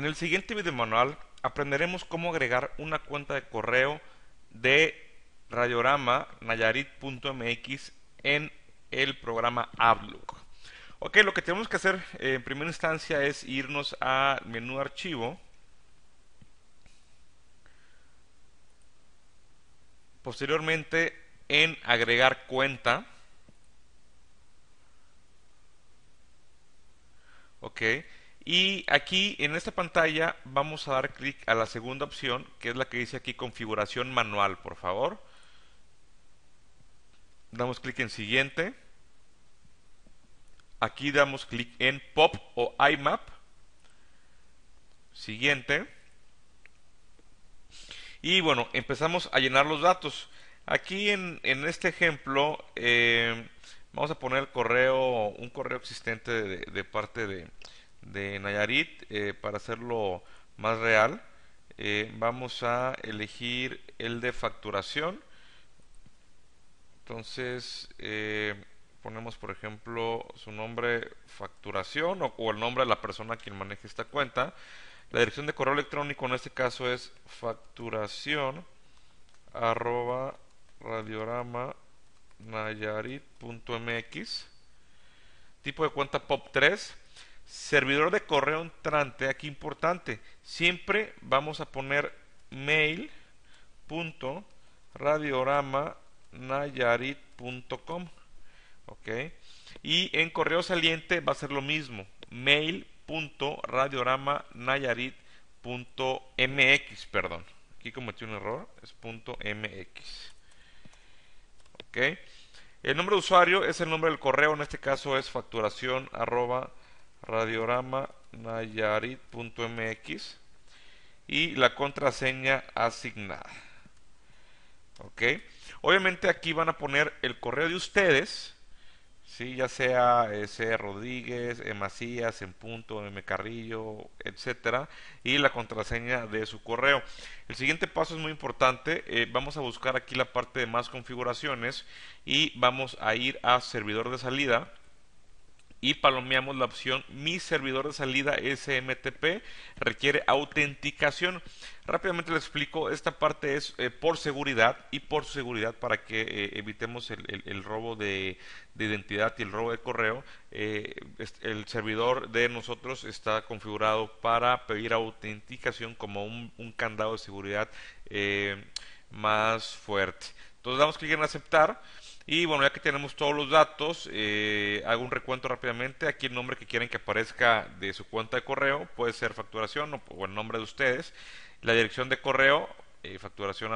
En el siguiente video manual aprenderemos cómo agregar una cuenta de correo de Radiorama Nayarit.mx en el programa Outlook. Ok, lo que tenemos que hacer eh, en primera instancia es irnos al menú archivo. Posteriormente en agregar cuenta. Ok. Y aquí en esta pantalla vamos a dar clic a la segunda opción, que es la que dice aquí configuración manual, por favor. Damos clic en siguiente. Aquí damos clic en pop o IMAP. Siguiente. Y bueno, empezamos a llenar los datos. Aquí en, este ejemplo eh, vamos a poner el correo, un correo existente de parte de, de Nayarit eh, para hacerlo más real. Eh, vamos a elegir el de facturación. Entonces eh, ponemos por ejemplo su nombre facturación o, el nombre de la persona quien maneje esta cuenta. La dirección de correo electrónico en este caso es facturación arroba radiorama nayarit.mx. Tipo de cuenta POP3. Servidor de correo entrante, aquí importante, siempre vamos a poner mail.radioramanayarit.com. ¿Ok? Y en correo saliente va a ser lo mismo, mail.radioramanayarit.mx, perdón. Aquí cometí un error, es .mx. ¿Ok? El nombre de usuario es el nombre del correo, en este caso es facturación arroba nayarit.mx y la contraseña asignada. ¿Ok? Obviamente aquí van a poner el correo de ustedes, si ya sea s eh, Rodríguez, e. Macías, en punto, M. Carrillo, etcétera, y la contraseña de su correo. El siguiente paso es muy importante. Eh, vamos a buscar aquí la parte de más configuraciones y vamos a ir a servidor de salida y palomeamos la opción mi servidor de salida SMTP requiere autenticación. Rápidamente les explico, esta parte es eh, por seguridad y por seguridad para que eh, evitemos el, robo de, identidad y el robo de correo. Eh, el servidor de nosotros está configurado para pedir autenticación como un, un candado de seguridad más fuerte. Entonces damos clic en aceptar y bueno, ya que tenemos todos los datos, eh, hago un recuento rápidamente. Aquí el nombre que quieren que aparezca de su cuenta de correo puede ser facturación o, el nombre de ustedes. La dirección de correo, eh, facturación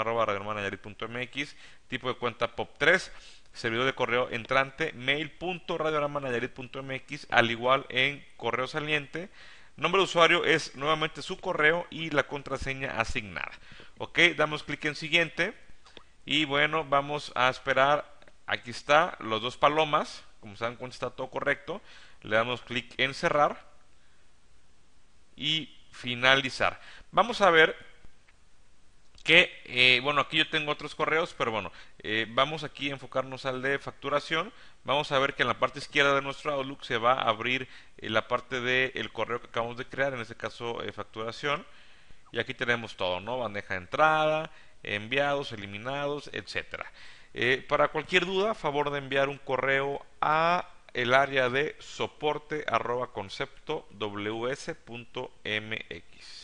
tipo de cuenta POP3, servidor de correo entrante, mail.radiorama.nayarit.mx, al igual en correo saliente. Nombre de usuario es nuevamente su correo y la contraseña asignada. Ok, damos clic en siguiente. Y bueno, vamos a esperar. Aquí está, los dos palomas. Como se dan cuenta, está todo correcto. Le damos clic en cerrar. Y finalizar. Vamos a ver que, eh, bueno, aquí yo tengo otros correos, pero bueno, eh, vamos aquí a enfocarnos al de facturación. Vamos a ver que en la parte izquierda de nuestro Outlook se va a abrir eh, la parte del el correo que acabamos de crear, en este caso facturación. Y aquí tenemos todo, ¿no? Bandeja de entrada, enviados, eliminados, etc. Eh, para cualquier duda, a favor de enviar un correo a el área de soporte arroba concepto ws.mx.